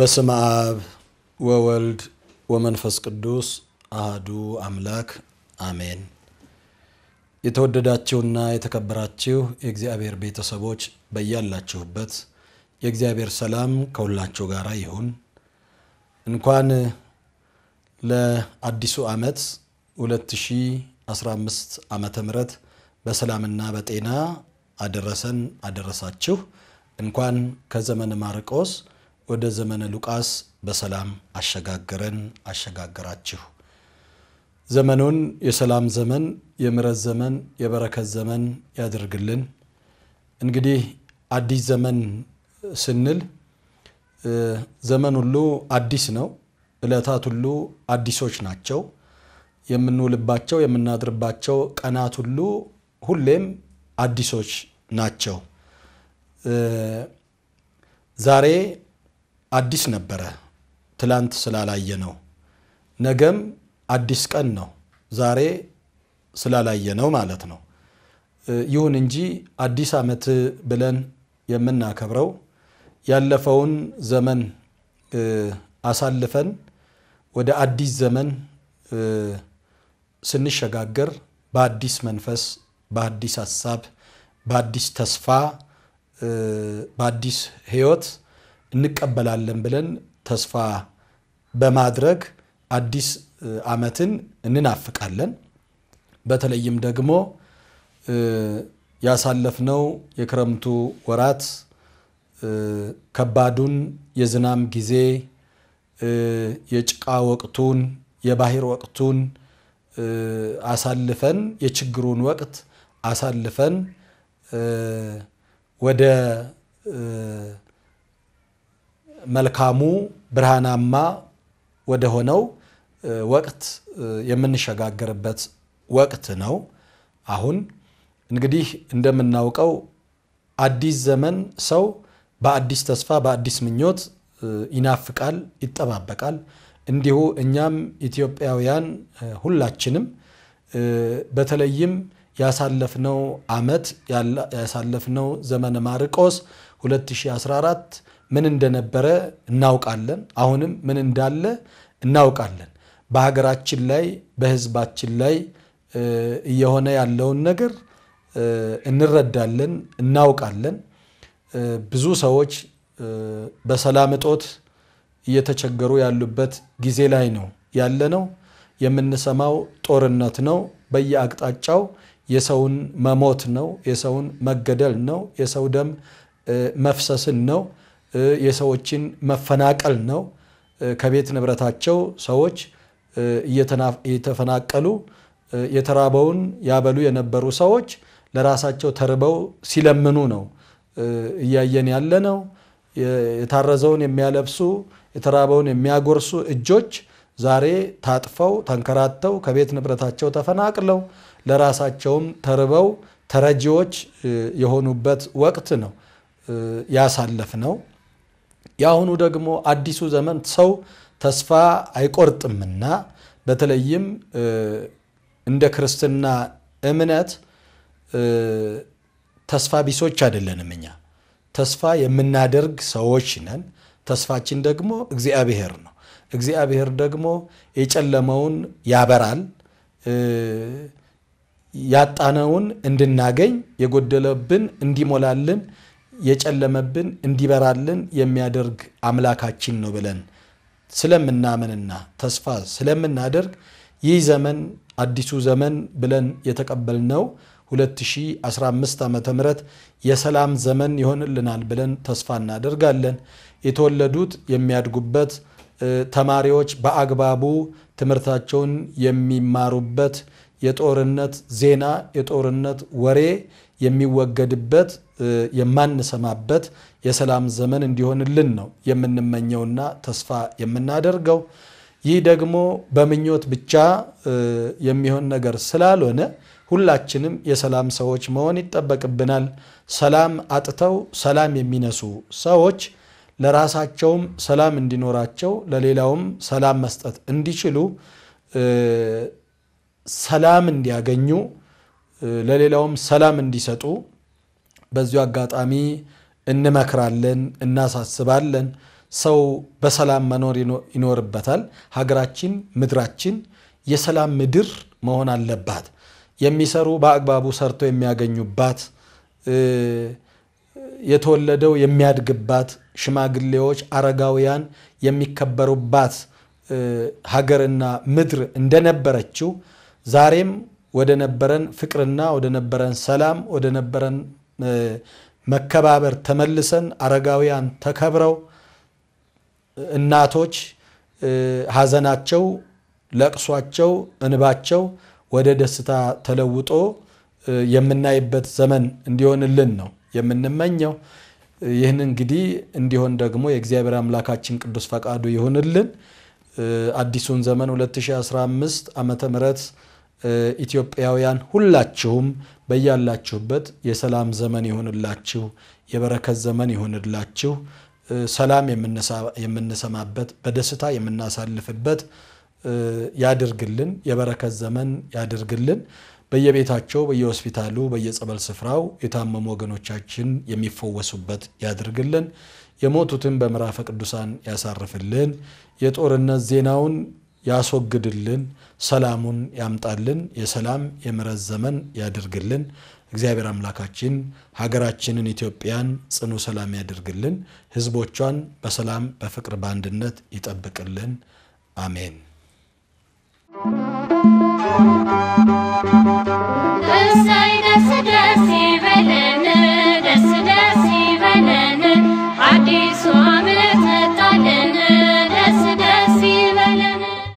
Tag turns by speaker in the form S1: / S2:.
S1: በስም አብ ወወልድ ወመንፈስ ቅዱስ አህዱ አምላክ አሜን። የተወደዳችሁና የተከበራችሁ የእግዚአብሔር ቤተሰቦች በያላችሁበት የእግዚአብሔር ሰላም ከሁላችሁ ጋር ይሁን። እንኳን ለአዲሱ ዓመት 2015 ዓመተ ምህረት በሰላምና በጤና አደረሰን አደረሳችሁ። እንኳን ከዘመነ ማርቆስ ወደ ዘመነ ሉቃስ በሰላም አሸጋገረን አሸጋገራችሁ። ዘመኑን የሰላም ዘመን፣ የምሕረት ዘመን፣ የበረከት ዘመን ያድርግልን። እንግዲህ አዲስ ዘመን ስንል ዘመን ሁሉ አዲስ ነው። እለታት ሁሉ አዲሶች ናቸው። የምንውልባቸው የምናድርባቸው ቀናት ሁሉ ሁሌም አዲሶች ናቸው። ዛሬ አዲስ ነበረ ትላንት ስላላየ ነው። ነገም አዲስ ቀን ነው ዛሬ ስላላየ ነው ማለት ነው። ይሁን እንጂ አዲስ ዓመት ብለን የምናከብረው ያለፈውን ዘመን አሳልፈን ወደ አዲስ ዘመን ስንሸጋገር በአዲስ መንፈስ፣ በአዲስ ሀሳብ፣ በአዲስ ተስፋ፣ በአዲስ ህይወት እንቀበላለን ብለን ተስፋ በማድረግ አዲስ ዓመትን እንናፍቃለን። በተለይም ደግሞ ያሳለፍነው የክረምቱ ወራት ከባዱን የዝናም ጊዜ የጭቃ ወቅቱን የባህር ወቅቱን አሳልፈን የችግሩን ወቅት አሳልፈን ወደ መልካሙ ብርሃናማ ወደ ሆነው ወቅት የምንሸጋገርበት ወቅት ነው። አሁን እንግዲህ እንደምናውቀው አዲስ ዘመን ሰው በአዲስ ተስፋ በአዲስ ምኞት ይናፍቃል፣ ይጠባበቃል። እንዲሁ እኛም ኢትዮጵያውያን ሁላችንም በተለይም ያሳለፍነው ዓመት ያሳለፍነው ዘመነ ማርቆስ 2014 ምን እንደነበረ እናውቃለን። አሁንም ምን እንዳለ እናውቃለን። በሀገራችን ላይ በሕዝባችን ላይ እየሆነ ያለውን ነገር እንረዳለን፣ እናውቃለን። ብዙ ሰዎች በሰላም እጦት እየተቸገሩ ያሉበት ጊዜ ላይ ነው ያለነው። የምንሰማው ጦርነት ነው። በየአቅጣጫው የሰውን መሞት ነው፣ የሰውን መገደል ነው፣ የሰው ደም መፍሰስን ነው፣ የሰዎችን መፈናቀል ነው። ከቤት ንብረታቸው ሰዎች እየተፈናቀሉ የተራበውን ያበሉ የነበሩ ሰዎች ለራሳቸው ተርበው ሲለምኑ ነው እያየን ያለ ነው። የታረዘውን የሚያለብሱ የተራበውን የሚያጎርሱ እጆች ዛሬ ታጥፈው ተንከራተው ከቤት ንብረታቸው ተፈናቅለው ለራሳቸውም ተርበው ተረጂዎች የሆኑበት ወቅት ነው ያሳለፍ ነው። የአሁኑ ደግሞ አዲሱ ዘመን ሰው ተስፋ አይቆርጥምና በተለይም እንደ ክርስትና እምነት ተስፋ ቢሶች አይደለንም። እኛ ተስፋ የምናደርግ ሰዎች ነን። ተስፋችን ደግሞ እግዚአብሔር ነው። እግዚአብሔር ደግሞ የጨለመውን ያበራል፣ ያጣነውን እንድናገኝ፣ የጎደለብን እንዲሞላልን፣ የጨለመብን እንዲበራልን የሚያደርግ አምላካችን ነው ብለን ስለምናምንና ተስፋ ስለምናደርግ ይህ ዘመን አዲሱ ዘመን ብለን የተቀበልነው 2015 ዓ ም የሰላም ዘመን ይሆንልናል ብለን ተስፋ እናደርጋለን። የተወለዱት የሚያድጉበት፣ ተማሪዎች በአግባቡ ትምህርታቸውን የሚማሩበት፣ የጦርነት ዜና የጦርነት ወሬ የሚወገድበት የማንሰማበት የሰላም ዘመን እንዲሆንልን ነው የምንመኘውና ተስፋ የምናደርገው። ይህ ደግሞ በምኞት ብቻ የሚሆን ነገር ስላልሆነ ሁላችንም የሰላም ሰዎች መሆን ይጠበቅብናል። ሰላም አጥተው ሰላም የሚነሱ ሰዎች ለራሳቸውም ሰላም እንዲኖራቸው ለሌላውም ሰላም መስጠት እንዲችሉ ሰላም እንዲያገኙ ለሌላውም ሰላም እንዲሰጡ በዚሁ አጋጣሚ እንመክራለን፣ እናሳስባለን። ሰው በሰላም መኖር ይኖርበታል። ሀገራችን፣ ምድራችን የሰላም ምድር መሆን አለባት። የሚሰሩ በአግባቡ ሰርተው የሚያገኙባት፣ የተወለደው የሚያድግባት፣ ሽማግሌዎች፣ አረጋውያን የሚከበሩባት ሀገርና ምድር እንደነበረችው ዛሬም ወደ ነበረን ፍቅርና ወደ ነበረን ሰላም ወደ ነበረን መከባበር ተመልሰን አረጋውያን ተከብረው እናቶች ሐዘናቸው፣ ለቅሷቸው፣ እንባቸው ወደ ደስታ ተለውጦ የምናይበት ዘመን እንዲሆንልን ነው የምንመኘው። ይህን እንግዲህ እንዲሆን ደግሞ የእግዚአብሔር አምላካችን ቅዱስ ፈቃዱ ይሁንልን። አዲሱን ዘመን 2015 ዓመተ ምህረት ኢትዮጵያውያን ሁላችሁም በያላችሁበት የሰላም ዘመን ይሁንላችሁ፣ የበረከት ዘመን ይሁንላችሁ። ሰላም የምንሰማበት በደስታ የምናሳልፍበት ያድርግልን። የበረከት ዘመን ያድርግልን። በየቤታቸው በየሆስፒታሉ፣ በየጸበል ስፍራው የታመሙ ወገኖቻችን የሚፈወሱበት ያድርግልን። የሞቱትን በምዕራፈ ቅዱሳን ያሳርፍልን። የጦርነት ዜናውን ያስወግድልን፣ ሰላሙን ያምጣልን፣ የሰላም የምረት ዘመን ያድርግልን። እግዚአብሔር አምላካችን ሀገራችንን ኢትዮጵያን ጽኑ ሰላም ያድርግልን፣ ህዝቦቿን በሰላም በፍቅር በአንድነት ይጠብቅልን። አሜን።